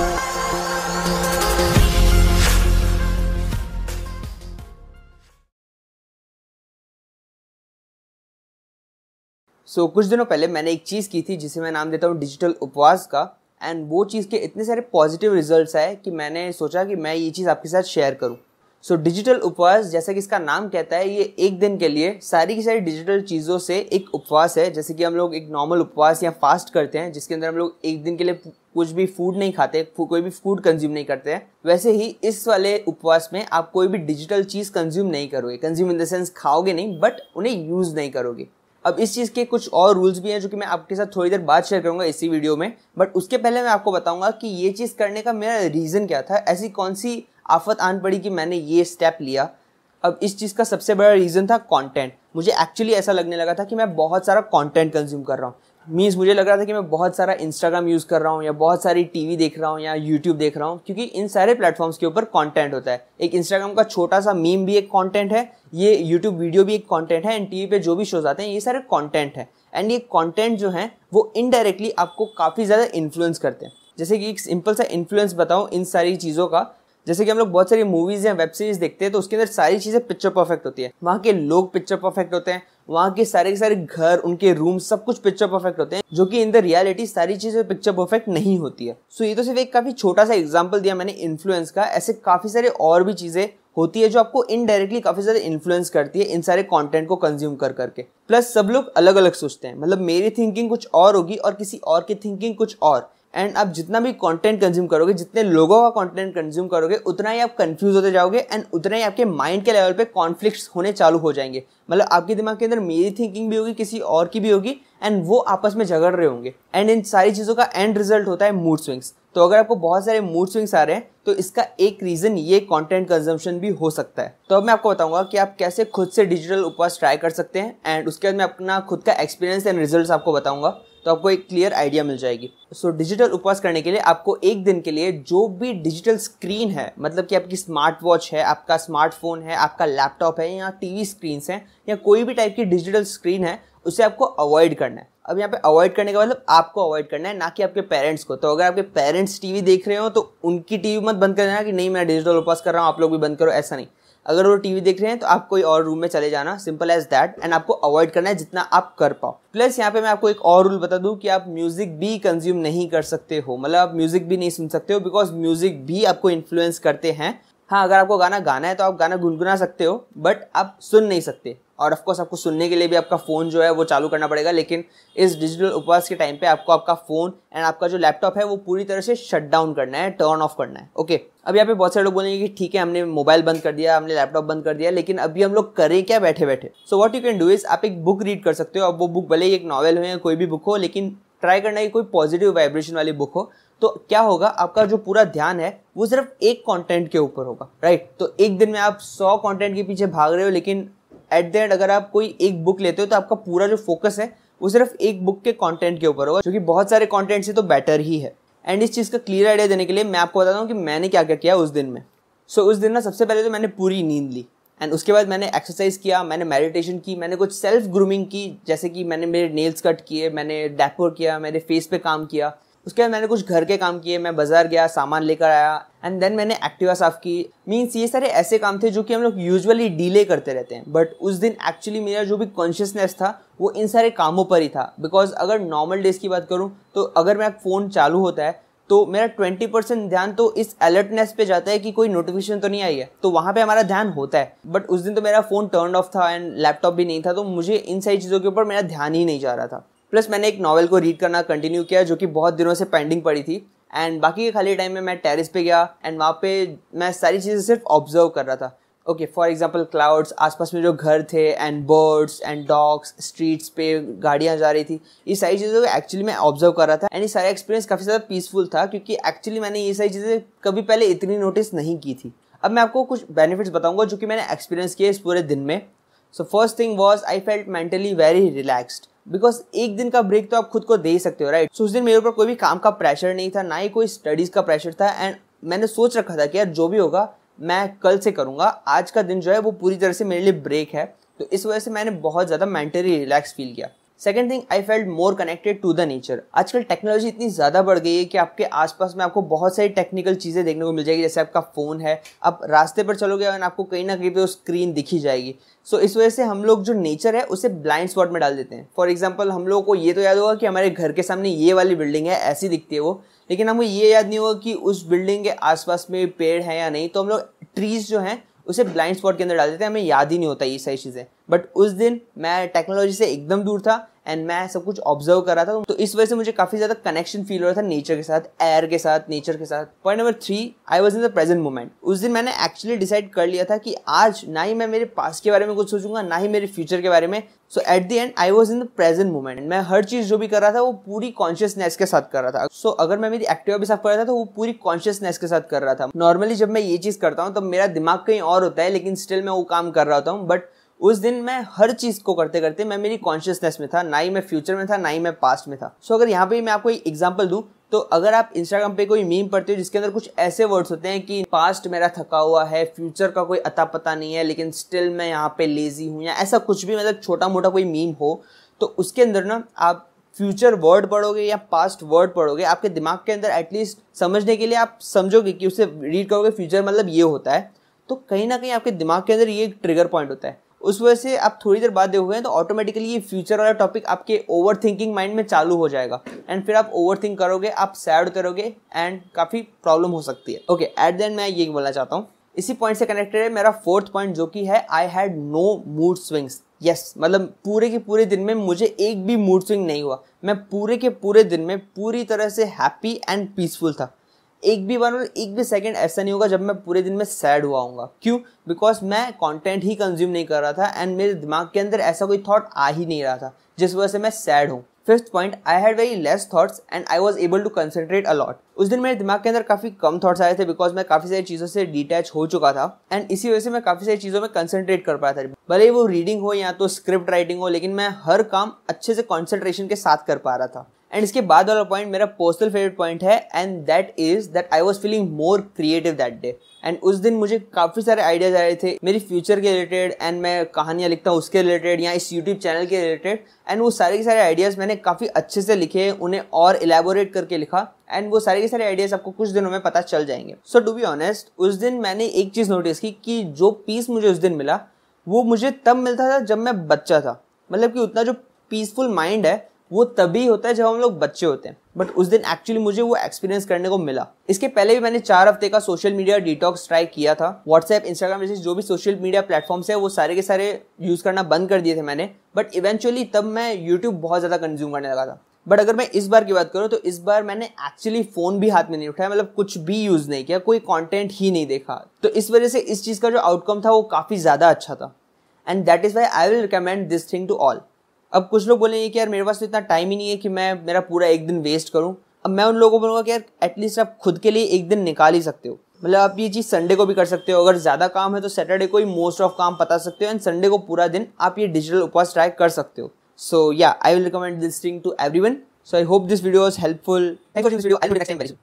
सो so, कुछ दिनों पहले मैंने एक चीज़ की थी जिसे मैं नाम देता हूँ डिजिटल उपवास का एंड वो चीज़ के इतने सारे पॉजिटिव रिजल्ट्स आए कि मैंने सोचा कि मैं ये चीज़ आपके साथ शेयर करूँ सो डिजिटल उपवास जैसा कि इसका नाम कहता है ये एक दिन के लिए सारी की सारी डिजिटल चीज़ों से एक उपवास है जैसे कि हम लोग एक नॉर्मल उपवास या फास्ट करते हैं जिसके अंदर हम लोग एक दिन के लिए कुछ भी फूड नहीं खाते कोई भी फूड कंज्यूम नहीं करते हैं वैसे ही इस वाले उपवास में आप कोई भी डिजिटल चीज़ कंज्यूम नहीं करोगे कंज्यूम इन द सेंस खाओगे नहीं बट उन्हें यूज़ नहीं करोगे अब इस चीज़ के कुछ और रूल्स भी हैं जो कि मैं आपके साथ थोड़ी देर बाद शेयर करूंगा इसी वीडियो में बट उसके पहले मैं आपको बताऊंगा कि ये चीज़ करने का मेरा रीज़न क्या था ऐसी कौन सी आफत आन पड़ी कि मैंने ये स्टेप लिया अब इस चीज़ का सबसे बड़ा रीज़न था कंटेंट मुझे एक्चुअली ऐसा लगने लगा था कि मैं बहुत सारा कंटेंट कंज्यूम कर रहा हूँ मीन्स मुझे लग रहा था कि मैं बहुत सारा इंस्टाग्राम यूज़ कर रहा हूँ या बहुत सारी टीवी देख रहा हूँ या यूट्यूब देख रहा हूँ क्योंकि इन सारे प्लेटफॉर्म्स के ऊपर कंटेंट होता है एक इंस्टाग्राम का छोटा सा मीम भी एक कंटेंट है ये यूट्यूब वीडियो भी एक कंटेंट है एंड टीवी पे जो भी शोज आते हैं ये सारे कंटेंट है एंड ये कंटेंट जो है वो इनडायरेक्टली आपको काफ़ी ज़्यादा इन्फ्लुएंस करते हैं जैसे कि एक सिंपल सा इन्फ्लुएंस बताऊँ इन सारी चीज़ों का जैसे कि हम लोग बहुत सारी मूवीज़ या वेब सीरीज़ देखते हैं तो उसके अंदर सारी चीज़ें पिक्चर परफेक्ट होती है वहाँ के लोग पिक्चर परफेक्ट होते हैं वहाँ के सारे के सारे घर उनके रूम सब कुछ पिक्चर परफेक्ट होते हैं जो कि इन द रियलिटी सारी चीज़ें पिक्चर परफेक्ट नहीं होती है सो ये तो सिर्फ एक काफ़ी छोटा सा एग्जाम्पल दिया मैंने इन्फ्लुएंस का ऐसे काफ़ी सारे और भी चीज़ें होती है जो आपको इनडायरेक्टली काफ़ी ज़्यादा इन्फ्लुएंस करती है इन सारे कंटेंट को कंज्यूम कर करके प्लस सब लोग अलग अलग सोचते हैं मतलब मेरी थिंकिंग कुछ और होगी और किसी और की थिंकिंग कुछ और एंड आप जितना भी कंटेंट कंज्यूम करोगे जितने लोगों का कंटेंट कंज्यूम करोगे उतना ही आप कंफ्यूज होते जाओगे एंड उतना ही आपके माइंड के लेवल पे कॉन्फ्लिक्ट्स होने चालू हो जाएंगे मतलब आपके दिमाग के अंदर मेरी थिंकिंग भी होगी किसी और की भी होगी एंड वो आपस में झगड़ रहे होंगे एंड इन सारी चीज़ों का एंड रिजल्ट होता है मूड स्विंग्स तो अगर आपको बहुत सारे मूड स्विंग्स आ रहे हैं तो इसका एक रीज़न ये कंटेंट कंजम्पशन भी हो सकता है तो अब मैं आपको बताऊंगा कि आप कैसे खुद से डिजिटल उपवास ट्राई कर सकते हैं एंड उसके बाद मैं अपना खुद का एक्सपीरियंस एंड रिजल्ट आपको बताऊंगा तो आपको एक क्लियर आइडिया मिल जाएगी सो डिजिटल उपवास करने के लिए आपको एक दिन के लिए जो भी डिजिटल स्क्रीन है मतलब कि आपकी स्मार्ट वॉच है आपका स्मार्टफोन है आपका लैपटॉप है या टीवी स्क्रीन है या कोई भी टाइप की डिजिटल स्क्रीन है उसे आपको अवॉइड करना है अब यहाँ पे अवॉइड करने का मतलब आपको अवॉइड करना है ना कि आपके पेरेंट्स को तो अगर आपके पेरेंट्स टीवी देख रहे हो तो उनकी टीवी मत बंद कर देना कि नहीं मैं डिजिटल उपवास कर रहा हूँ आप लोग भी बंद करो ऐसा नहीं अगर वो टीवी देख रहे हैं तो आप कोई और रूम में चले जाना सिंपल एज दैट एंड आपको अवॉइड करना है जितना आप कर पाओ प्लस यहाँ पे मैं आपको एक और रूल बता दूँ कि आप म्यूजिक भी कंज्यूम नहीं कर सकते हो मतलब आप म्यूजिक भी नहीं सुन सकते हो बिकॉज म्यूजिक भी आपको इन्फ्लुएंस करते हैं हाँ अगर आपको गाना गाना है तो आप गाना गुनगुना सकते हो बट आप सुन नहीं सकते और ऑफकोर्स आपको सुनने के लिए भी आपका फ़ोन जो है वो चालू करना पड़ेगा लेकिन इस डिजिटल उपवास के टाइम पे आपको आपका फ़ोन एंड आपका जो लैपटॉप है वो पूरी तरह से शट डाउन करना है टर्न ऑफ करना है ओके अब यहाँ पे बहुत सारे लोग बोलेंगे कि ठीक है हमने मोबाइल बंद कर दिया हमने लैपटॉप बंद कर दिया लेकिन अभी हम लोग करें क्या बैठे बैठे so what you can do is आप एक बुक रीड कर सकते हो अब वो बुक भले ही एक नॉवल हो या कोई भी बुक हो लेकिन ट्राई करना है कोई पॉजिटिव वाइब्रेशन वाली बुक हो तो क्या होगा आपका जो पूरा ध्यान है वो सिर्फ एक कंटेंट के ऊपर होगा राइट तो एक दिन में आप सौ कंटेंट के पीछे भाग रहे हो लेकिन एट द एंड अगर आप कोई एक बुक लेते हो तो आपका पूरा जो फोकस है वो सिर्फ एक बुक के कंटेंट के ऊपर होगा जो कि बहुत सारे कंटेंट से तो बेटर ही है एंड इस चीज़ का क्लियर आइडिया देने के लिए मैं आपको बताता हूँ कि मैंने क्या क्या किया उस दिन में सो so, उस दिन ना सबसे पहले तो मैंने पूरी नींद ली एंड उसके बाद मैंने एक्सरसाइज किया मैंने मेडिटेशन की मैंने कुछ सेल्फ ग्रूमिंग की जैसे कि मैंने मेरे नेल्स कट किए मैंने डेकोर किया मैंने फेस पे काम किया उसके बाद मैंने कुछ घर के काम किए मैं बाजार गया सामान लेकर आया एंड देन मैंने एक्टिवा साफ की मीन्स ये सारे ऐसे काम थे जो कि हम लोग यूजुअली डिले करते रहते हैं बट उस दिन एक्चुअली मेरा जो भी कॉन्शियसनेस था वो इन सारे कामों पर ही था बिकॉज अगर नॉर्मल डेज की बात करूँ तो अगर मेरा फ़ोन चालू होता है तो मेरा ट्वेंटी परसेंट ध्यान तो इस अलर्टनेस पे जाता है कि कोई नोटिफिकेशन तो नहीं आई है तो वहाँ पे हमारा ध्यान होता है बट उस दिन तो मेरा फ़ोन टर्न ऑफ था एंड लैपटॉप भी नहीं था तो मुझे इन सारी चीज़ों के ऊपर मेरा ध्यान ही नहीं जा रहा था प्लस मैंने एक नावल को रीड करना कंटिन्यू किया जो कि बहुत दिनों से पेंडिंग पड़ी थी एंड बाकी के खाली टाइम में मैं टेरिस पे गया एंड वहाँ पे मैं सारी चीज़ें सिर्फ ऑब्जर्व कर रहा था ओके फॉर एग्जाम्पल क्लाउड्स आसपास में जो घर थे and birds and dogs streets पे गाड़ियाँ जा रही थी ये सारी चीज़ों को एक्चुअली मैं ऑब्जर्व कर रहा था एंड ये सारा एक्सपीरियंस काफ़ी ज़्यादा पीसफुल था क्योंकि एक्चुअली मैंने ये सारी चीज़ें कभी पहले इतनी नोटिस नहीं की थी अब मैं आपको कुछ बेनिफिट्स बताऊंगा जो कि मैंने एक्सपीरियंस किए इस पूरे दिन में so first thing was I felt mentally very relaxed because एक दिन का ब्रेक तो आप खुद को दे ही सकते हो राइट सो उस दिन मेरे ऊपर कोई भी काम का प्रेशर नहीं था ना ही कोई स्टडीज़ का प्रेशर था एंड मैंने सोच रखा था कि यार जो भी होगा मैं कल से करूँगा आज का दिन जो है वो पूरी तरह से मेरे लिए ब्रेक है तो इस वजह से मैंने बहुत ज़्यादा मेंटली रिलैक्स फील किया second thing I felt more connected to the nature आजकल टेक्नोलॉजी इतनी ज़्यादा बढ़ गई है कि आपके आसपास में आपको बहुत सारी टेक्निकल चीज़ें देखने को मिल जाएगी जैसे आपका फ़ोन है आप रास्ते पर चलोगे और आपको कहीं ना कहीं पे वो स्क्रीन दिखी जाएगी सो so, इस वजह से हम लोग जो नेचर है उसे ब्लाइंड स्पॉट में डाल देते हैं फॉर एग्जाम्पल हम लोग को ये तो याद होगा कि हमारे घर के सामने ये वाली बिल्डिंग है ऐसी दिखती है वो लेकिन हमको ये याद नहीं होगा कि उस बिल्डिंग के आसपास में पेड़ है या नहीं तो हम लोग ट्रीज़ जो हैं उसे ब्लाइंड स्पॉट के अंदर डाल देते हैं हमें याद ही नहीं होता ये सारी चीज़ें बट उस दिन मैं टेक्नोलॉजी से एकदम दूर था एंड मैं सब कुछ ऑब्जर्व कर रहा था तो इस वजह से मुझे काफ़ी ज़्यादा कनेक्शन फील हो रहा था नेचर के साथ एयर के साथ नेचर के साथ point number three I was in the present moment उस दिन मैंने एक्चुअली डिसाइड कर लिया था कि आज ना ही मैं मेरे पास के बारे में कुछ सोचूंगा ना ही मेरे फ्यूचर के बारे में so at the end I was in the present moment मैं हर चीज़ जो भी कर रहा था वो पूरी कॉन्शियसनेस के साथ कर रहा था सो so, अगर मैं मेरी एक्टिव भी साफ कर रहा था तो वो पूरी कॉन्शियसनेस के साथ कर रहा था नॉर्मली जब मैं ये चीज़ करता हूँ तब तो मेरा दिमाग कहीं और होता है लेकिन स्टिल मैं वो काम कर रहा होता हूँ बट उस दिन मैं हर चीज़ को करते करते मैं मेरी कॉन्शियसनेस में था ना ही मैं फ्यूचर में था ना ही मैं पास्ट में था सो so, अगर यहाँ पे मैं आपको एक एग्जाम्पल दूँ तो अगर आप इंस्टाग्राम पे कोई मीम पढ़ते हो जिसके अंदर कुछ ऐसे वर्ड्स होते हैं कि पास्ट मेरा थका हुआ है फ्यूचर का कोई अता पता नहीं है लेकिन स्टिल मैं यहाँ पे लेजी हूँ या ऐसा कुछ भी मतलब छोटा मोटा कोई मीम हो तो उसके अंदर ना आप फ्यूचर वर्ड पढ़ोगे या पास्ट वर्ड पढ़ोगे आपके दिमाग के अंदर एटलीस्ट समझने के लिए आप समझोगे कि उसे रीड करोगे फ्यूचर मतलब ये होता है तो कहीं ना कहीं आपके दिमाग के अंदर ये एक ट्रिगर पॉइंट होता है उस वजह से आप थोड़ी देर बाद देखोगे तो ऑटोमेटिकली ये फ्यूचर वाला टॉपिक आपके ओवर थिंकिंग माइंड में चालू हो जाएगा एंड फिर आप ओवर थिंक करोगे आप सैड करोगे एंड काफ़ी प्रॉब्लम हो सकती है ओके एट एंड मैं ये बोलना चाहता हूँ इसी पॉइंट से कनेक्टेड है मेरा फोर्थ पॉइंट जो कि है I had no mood swings yes मतलब पूरे के पूरे दिन में मुझे एक भी मूड स्विंग नहीं हुआ मैं पूरे के पूरे दिन में पूरी तरह से हैप्पी एंड पीसफुल था एक भी बार और एक भी सेकंड ऐसा नहीं होगा जब मैं पूरे दिन में सैड हुआ हूँ क्यों बिकॉज मैं कंटेंट ही कंज्यूम नहीं कर रहा था एंड मेरे दिमाग के अंदर ऐसा कोई थॉट आ ही नहीं रहा था जिस वजह से मैं सैड हूँ fifth point I had very less thoughts and I was able to concentrate a lot उस दिन मेरे दिमाग के अंदर काफ़ी कम थॉट्स आए थे बिकॉज मैं काफ़ी सारी चीज़ों से डिटैच हो चुका था एंड इसी वजह से मैं काफ़ी सारी चीज़ों में कंसनट्रेट कर पाया था भले वो रीडिंग हो या तो स्क्रिप्ट राइटिंग हो लेकिन मैं हर काम अच्छे से कॉन्सेंट्रेशन के साथ कर पा रहा था एंड इसके बाद वाला पॉइंट मेरा पर्सनल फेवरेट पॉइंट है and that is that I was feeling more creative that day and उस दिन मुझे काफ़ी सारे आइडियाज आए थे मेरी फ्यूचर के रिलेटेड एंड मैं कहानियाँ लिखता हूँ उसके रिलेटेड या इस यूट्यूब चैनल के रिलेटेड एंड वो सारे के सारे आइडियाज़ मैंने काफ़ी अच्छे से लिखे उन्हें और इलेबोरेट करके लिखा एंड वो सारे के सारे आइडियाज़ आपको कुछ दिनों में पता चल जाएंगे सो टू बी ऑनेस्ट उस दिन मैंने एक चीज़ नोटिस की कि जो पीस मुझे उस दिन मिला वो मुझे तब मिलता था जब मैं बच्चा था मतलब कि उतना जो पीसफुल माइंड है वो तभी होता है जब हम लोग बच्चे होते हैं बट उस दिन एक्चुअली मुझे वो एक्सपीरियंस करने को मिला इसके पहले भी मैंने चार हफ्ते का सोशल मीडिया डिटॉक्स ट्राई किया था व्हाट्सएप इंस्टाग्राम जैसे जो भी सोशल मीडिया प्लेटफॉर्म्स है वो सारे के सारे यूज़ करना बंद कर दिए थे मैंने बट इवेंचुअली तब मैं यूट्यूब बहुत ज़्यादा कंज्यूम करने लगा था बट अगर मैं इस बार की बात करूँ तो इस बार मैंने एक्चुअली फ़ोन भी हाथ में नहीं उठाया मतलब कुछ भी यूज़ नहीं किया कोई कॉन्टेंट ही नहीं देखा तो इस वजह से इस चीज़ का जो आउटकम था वो काफ़ी ज़्यादा अच्छा था and that is why I will recommend this thing to all अब कुछ लोग बोलेंगे कि यार मेरे पास तो इतना टाइम ही नहीं है कि मैं मेरा पूरा एक दिन वेस्ट करूँ अब मैं उन लोगों को बोलूँगा कि यार एटलीस्ट आप खुद के लिए एक दिन निकाल ही सकते हो मतलब आप ये चीज़ संडे को भी कर सकते हो अगर ज़्यादा काम है तो सैटरडे को ही मोस्ट ऑफ काम बता सकते हो एंड संडे को पूरा दिन आप ये डिजिटल उपवास ट्राई कर सकते हो सो या I will recommend this thing to everyone so I hope this video is helpful